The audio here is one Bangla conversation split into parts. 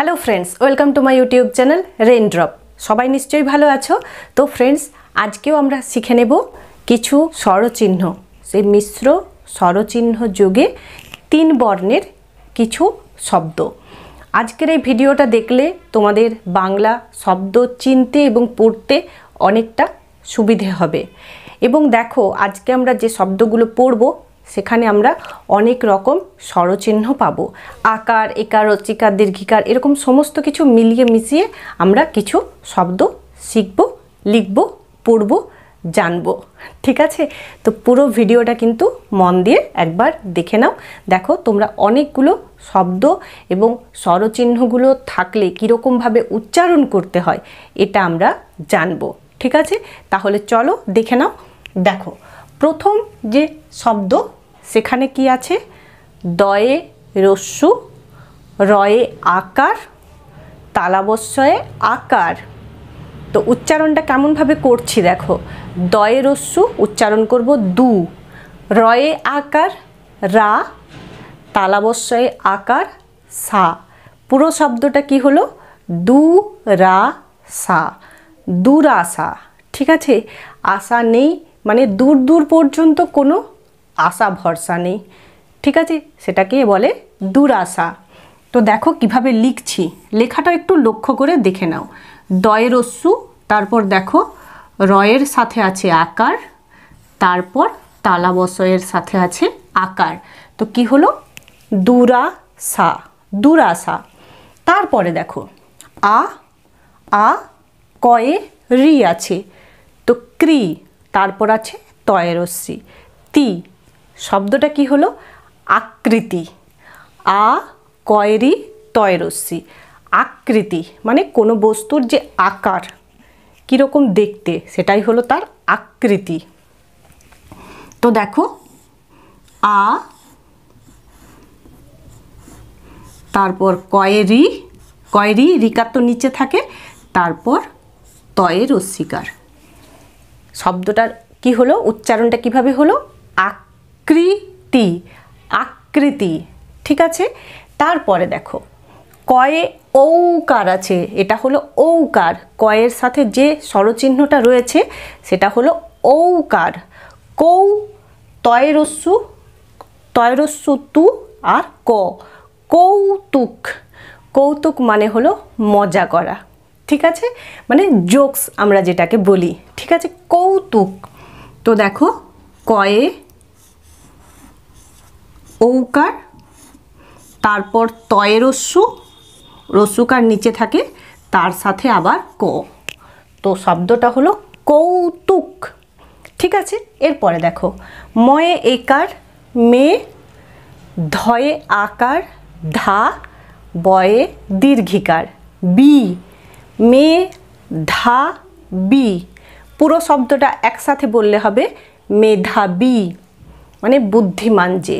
hello friends welcome to my YouTube channel Raindrop সবাই নিশ্চয়ই ভালো আছো তো ফ্রেন্ডস আজকেও আমরা শিখে নেব কিছু স্বরচিহ্ন সেই মিশ্র স্বরচিহ্ন যুগে তিন বর্ণের কিছু শব্দ আজকের এই ভিডিওটা দেখলে তোমাদের বাংলা শব্দ চিনতে এবং পড়তে অনেকটা সুবিধে হবে এবং দেখো আজকে আমরা যে শব্দগুলো পড়বো সেখানে আমরা অনেক রকম স্বরচিহ্ন পাব আকার একার রচিকার দীর্ঘিকার এরকম সমস্ত কিছু মিলিয়ে মিশিয়ে আমরা কিছু শব্দ শিখব লিখব পড়ব জানব ঠিক আছে তো পুরো ভিডিওটা কিন্তু মন দিয়ে একবার দেখে নাও দেখো তোমরা অনেকগুলো শব্দ এবং স্বরচিহ্নগুলো থাকলে কীরকমভাবে উচ্চারণ করতে হয় এটা আমরা জানব ঠিক আছে তাহলে চলো দেখে নাও দেখো প্রথম যে শব্দ সেখানে কি আছে দয়ে রস্যু রয়ে আকার তালাবস্যয়ে আকার তো উচ্চারণটা কেমনভাবে করছি দেখো দয়ে রস্যু উচ্চারণ করব দু রয়ে আকার রা তালাবস্যয়ে আকার সা পুরো শব্দটা কি হলো দু রা সা দূর আশা ঠিক আছে আশা নেই মানে দূর দূর পর্যন্ত কোনো আশা ভরসা নেই ঠিক আছে সেটাকে বলে দুরাশা তো দেখো কিভাবে লিখছি লেখাটা একটু লক্ষ্য করে দেখে নাও দয়ের অশ্রু তারপর দেখো রয়ের সাথে আছে আকার তারপর তালাবসয়ের সাথে আছে আকার তো কি হলো দুরাশা দুরাশা তারপরে দেখো আ আ কয়ে রি আছে তো ক্রি তারপর আছে তয়েরস্যি তি শব্দটা কি হলো আকৃতি আ কয়েরি তয়রসি আকৃতি মানে কোনো বস্তুর যে আকার কীরকম দেখতে সেটাই হলো তার আকৃতি তো দেখো আ তারপর কয়েরি কয়েরি রিকার তো নিচে থাকে তারপর তয়ের অস্বীকার শব্দটার কি হলো উচ্চারণটা কিভাবে হলো আক কৃতি আকৃতি ঠিক আছে তারপরে দেখো কয়ে ঔকার আছে এটা হলো ঔকার কয়ের সাথে যে স্বরচিহ্নটা রয়েছে সেটা হলো ঔকার কৌ তয়রস্যু তয়রস্যু তু আর ক কৌতুক কৌতুক মানে হলো মজা করা ঠিক আছে মানে জোকস আমরা যেটাকে বলি ঠিক আছে কৌতুক তো দেখো কয়ে ওকার তারপর তয়ে রস্যু রসুকার নিচে থাকে তার সাথে আবার ক তো শব্দটা হলো কৌতুক ঠিক আছে এরপরে দেখো ময়ে একার মে ধয়ে আকার ধা বয়ে দীর্ঘিকার বি মে ধা বি পুরো শব্দটা একসাথে বললে হবে মেধাবী মানে বুদ্ধিমান যে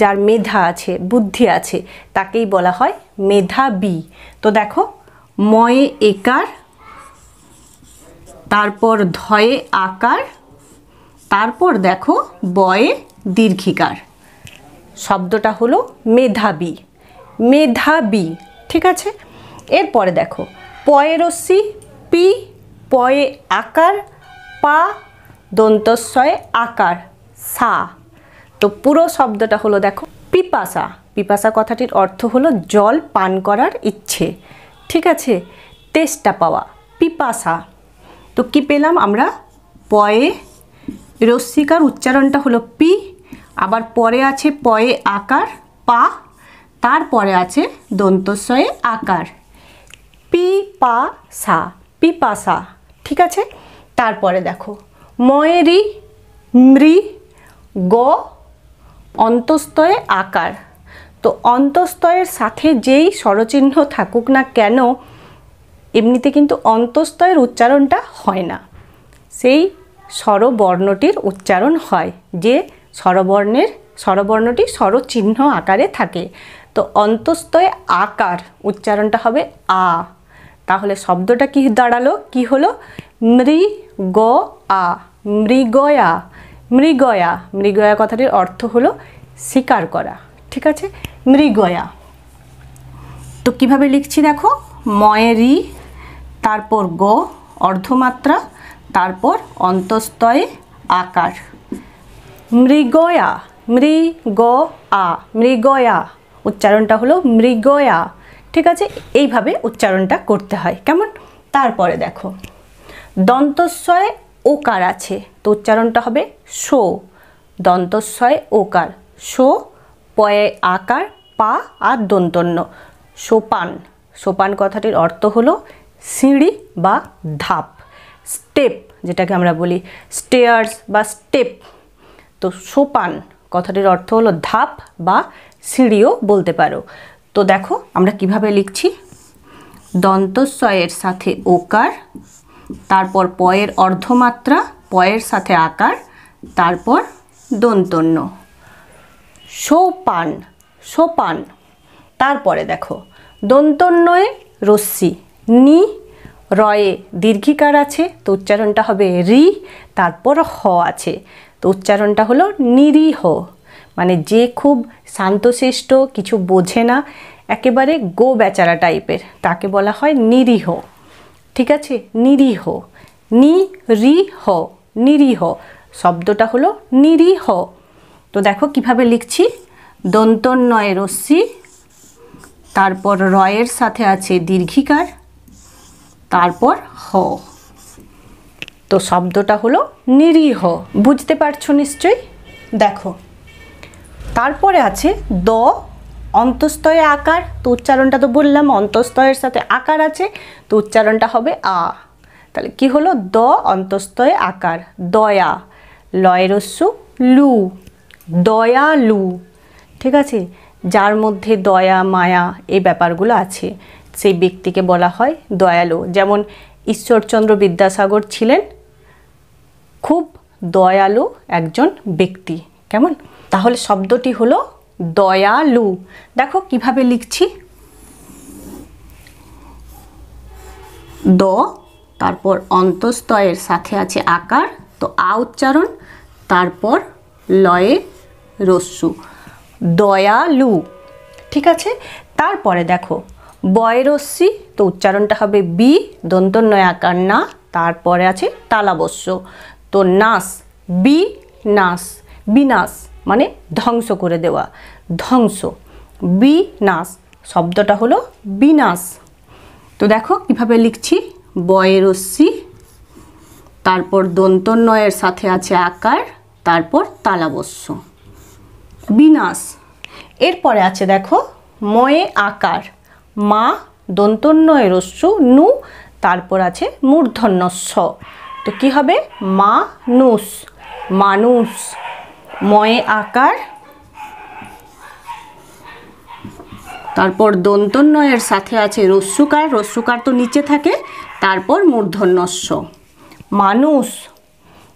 যার মেধা আছে বুদ্ধি আছে তাকেই বলা হয় মেধাবী তো দেখো ময়ে একার তারপর ধয়ে আকার তারপর দেখো বয়ে দীর্ঘিকার শব্দটা হলো মেধাবী মেধাবী ঠিক আছে এরপরে দেখো পয়েরসি পি পয়ে আকার পা দন্তস্বয়ে আকার সা তো পুরো শব্দটা হলো দেখো পিপাসা পিপাসা কথাটির অর্থ হলো জল পান করার ইচ্ছে ঠিক আছে তেষ্টা পাওয়া পিপাসা তো কি পেলাম আমরা পয়ে রস্মিকার উচ্চারণটা হলো পি আবার পরে আছে পয়ে আকার পা তারপরে আছে দন্তস্বয়ে আকার পি পা সা পিপাসা ঠিক আছে তারপরে দেখো ময়েরি মৃ গ অন্তস্তয়ে আকার তো অন্তস্তয়ের সাথে যেই স্বরচিহ্ন থাকুক না কেন এমনিতে কিন্তু অন্তস্তয়ের উচ্চারণটা হয় না সেই স্বরবর্ণটির উচ্চারণ হয় যে স্বরবর্ণের স্বরবর্ণটি স্বরচিহ্ন আকারে থাকে তো অন্তস্তয়ে আকার উচ্চারণটা হবে আ তাহলে শব্দটা কি দাঁড়ালো কি হলো মৃ গ আ মৃগয়া মৃগয়া মৃগয়া কথাটির অর্থ হলো স্বীকার করা ঠিক আছে মৃগয়া তো কিভাবে লিখছি দেখো ময়েরি তারপর গ অর্ধমাত্রা তারপর অন্তস্তয়ে আকার মৃগয়া মৃগ আ মৃগয়া উচ্চারণটা হলো মৃগয়া ঠিক আছে এইভাবে উচ্চারণটা করতে হয় কেমন তারপরে দেখো দন্তস্বয়ে ওকার আছে উচ্চারণটা হবে শো দন্তস্বয় ওকার শো পয়ে আকার পা আর দন্তন্য সোপান সোপান কথাটির অর্থ হলো সিঁড়ি বা ধাপ স্টেপ যেটাকে আমরা বলি স্টেয়ার্স বা স্টেপ তো সোপান কথাটির অর্থ হলো ধাপ বা সিঁড়িও বলতে পারো তো দেখো আমরা কিভাবে লিখছি দন্তস্বয়ের সাথে ওকার তারপর পয়ের অর্ধমাত্রা পয়ের সাথে আকার তারপর দন্তন্য সোপান সোপান তারপরে দেখো দন্তন্যয়ে রশ্মি নি রয়ে দীর্ঘিকার আছে তো উচ্চারণটা হবে রি তারপর হ আছে তো উচ্চারণটা হলো নিরীহ মানে যে খুব শান্তশিষ্ট কিছু বোঝে না একেবারে গো বেচারা টাইপের তাকে বলা হয় নিরীহ ঠিক আছে নিরীহ নি রি হ নিরীহ শব্দটা হলো নিরীহ তো দেখো কিভাবে লিখছি দন্তন্নয় রশ্মি তারপর রয়ের সাথে আছে দীর্ঘিকার তারপর হ তো শব্দটা হলো নিরীহ বুঝতে পারছো নিশ্চয়ই দেখো তারপরে আছে দ অন্তস্তয়ে আকার তো উচ্চারণটা তো বললাম অন্তস্তয়ের সাথে আকার আছে তো উচ্চারণটা হবে আ তাহলে কি হলো দ অন্তস্তয় আকার দয়া লয়েরস্য লু দয়ালু ঠিক আছে যার মধ্যে দয়া মায়া এই ব্যাপারগুলো আছে সেই ব্যক্তিকে বলা হয় দয়ালু যেমন ঈশ্বরচন্দ্র বিদ্যাসাগর ছিলেন খুব দয়ালু একজন ব্যক্তি কেমন তাহলে শব্দটি হলো দয়ালু দেখো কিভাবে লিখছি দ তারপর অন্তস্তয়ের সাথে আছে আকার তো আ উচ্চারণ তারপর লয়ে রস্যু দয়ালু ঠিক আছে তারপরে দেখো বয়রস্যি তো উচ্চারণটা হবে বি দন্তন্নয় আকার না তারপরে আছে তালাবস্য তো নাস বি নাস বিনাশ মানে ধ্বংস করে দেওয়া ধ্বংস বিনাশ শব্দটা হলো বিনাশ তো দেখো কিভাবে লিখছি বয়ের রশ্মি তারপর দন্তন্নয়ের সাথে আছে আকার তারপর তালাবস্য বিনাশ এরপরে আছে দেখো ময়ে আকার মা দন্তন্নয়ের রস্যু নু তারপর আছে মূর্ধন্যস্ব তো কি হবে মা মানুষ মানুষ ময়ে আকার তারপর দন্তন্নয়ের সাথে আছে রস্যুকার রস্যুকার তো নিচে থাকে তারপর মূর্ধন্যস্য মানুষ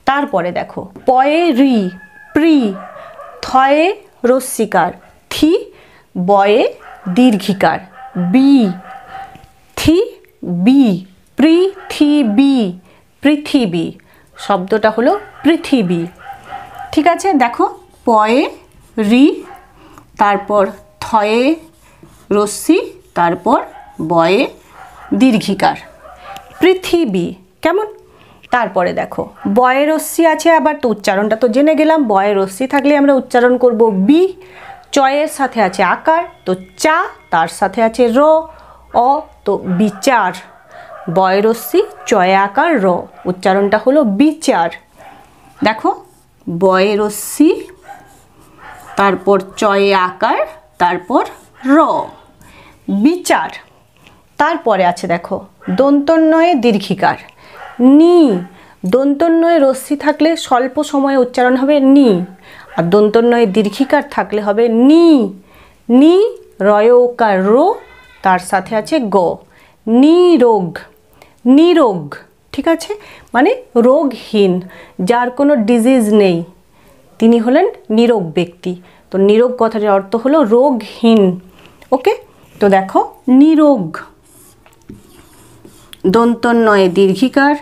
তারপরে দেখো পয়ে রি প্রি থয়ে রশ্মিকার থি বয়ে দীর্ঘিকার বি থি বি পৃথিবী পৃথিবী শব্দটা হলো পৃথিবী ঠিক আছে দেখো পয়ে রি তারপর থয়ে রশ্মি তারপর বয়ে দীর্ঘিকার পৃথিবী কেমন তারপরে দেখো বয়ের রশ্মি আছে আবার তো উচ্চারণটা তো জেনে গেলাম বয়ের রশ্মি থাকলে আমরা উচ্চারণ করব বি চয়ের সাথে আছে আকার তো চা তার সাথে আছে র অ তো বিচার বয়রস্যি চয়ে আকার র উচ্চারণটা হলো বিচার দেখো বয়রস্যি তারপর চয়ে আকার তারপর র বিচার তারপরে আছে দেখো দন্তন্নয়ে দীর্ঘিকার নি দন্তন্নয়ে রশ্মি থাকলে স্বল্প সময়ে উচ্চারণ হবে নি আর দন্তন্নয়ে দীর্ঘিকার থাকলে হবে নি নি রয়কার রো তার সাথে আছে গ নিরোগ নিরোগ ঠিক আছে মানে রোগহীন যার কোনো ডিজিজ নেই তিনি হলেন নিরোগ ব্যক্তি তো নিরোগ কথাটির অর্থ হলো রোগহীন ওকে তো দেখো নিরোগ দন্তন্নয়ে দীর্ঘিকার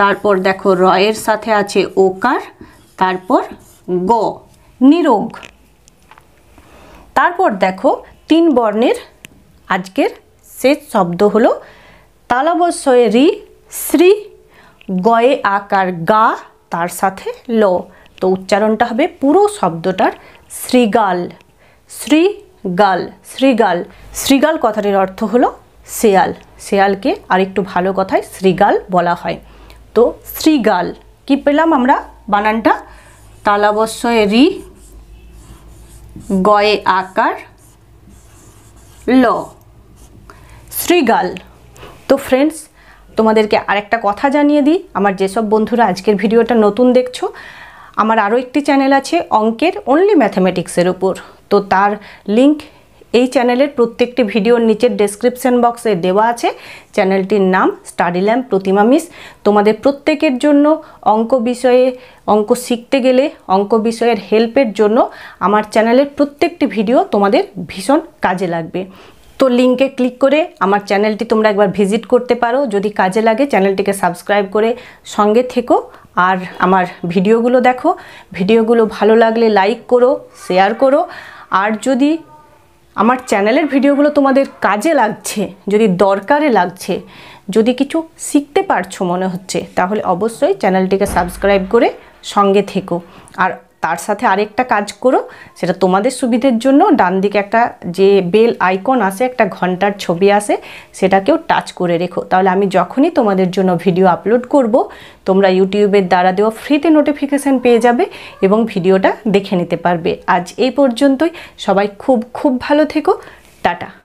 তারপর দেখো রয়ের সাথে আছে ওকার তারপর গ নিরোগ তারপর দেখো তিন বর্ণের আজকের শেষ শব্দ হলো তালাবসয়ে রি শ্রী গয়ে আকার গা তার সাথে ল তো উচ্চারণটা হবে পুরো শব্দটার শ্রীগাল শ্রীগাল শ্রীগাল শ্রীগাল কথাটির অর্থ হলো শেয়াল শেয়ালকে আরেকটু ভালো কথায় শ্রীগাল বলা হয় তো শ্রীগাল কি পেলাম আমরা বানানটা তালাবস্যয় রি গয়ে আকার ল শ্রীগাল তো ফ্রেন্ডস তোমাদেরকে আরেকটা কথা জানিয়ে দিই আমার যেসব বন্ধুরা আজকের ভিডিওটা নতুন দেখছো আমার আরও একটি চ্যানেল আছে অঙ্কের অনলি ম্যাথামেটিক্সের উপর তো তার লিংক এই চ্যানেলের প্রত্যেকটি ভিডিওর নিচের ডেসক্রিপশন বক্সে দেওয়া আছে চ্যানেলটির নাম স্টাডি ল্যাম্প প্রতিমা মিস তোমাদের প্রত্যেকের জন্য অঙ্ক বিষয়ে অঙ্ক শিখতে গেলে অঙ্ক বিষয়ের হেল্পের জন্য আমার চ্যানেলের প্রত্যেকটি ভিডিও তোমাদের ভীষণ কাজে লাগবে তো লিঙ্কে ক্লিক করে আমার চ্যানেলটি তোমরা একবার ভিজিট করতে পারো যদি কাজে লাগে চ্যানেলটিকে সাবস্ক্রাইব করে সঙ্গে থেকো আর আমার ভিডিওগুলো দেখো ভিডিওগুলো ভালো লাগলে লাইক করো শেয়ার করো আর যদি আমার চ্যানেলের ভিডিওগুলো তোমাদের কাজে লাগছে যদি দরকারে লাগছে যদি কিছু শিখতে পারছো মনে হচ্ছে তাহলে অবশ্যই চ্যানেলটিকে সাবস্ক্রাইব করে সঙ্গে থেকো আর তার সাথে আরেকটা কাজ করো সেটা তোমাদের সুবিধের জন্য ডান দিকে একটা যে বেল আইকন আছে একটা ঘন্টার ছবি আছে সেটাকেও টাচ করে রেখো তাহলে আমি যখনই তোমাদের জন্য ভিডিও আপলোড করব তোমরা ইউটিউবের দ্বারা দেওয়া ফ্রিতে নোটিফিকেশান পেয়ে যাবে এবং ভিডিওটা দেখে নিতে পারবে আজ এই পর্যন্তই সবাই খুব খুব ভালো থেকো টাটা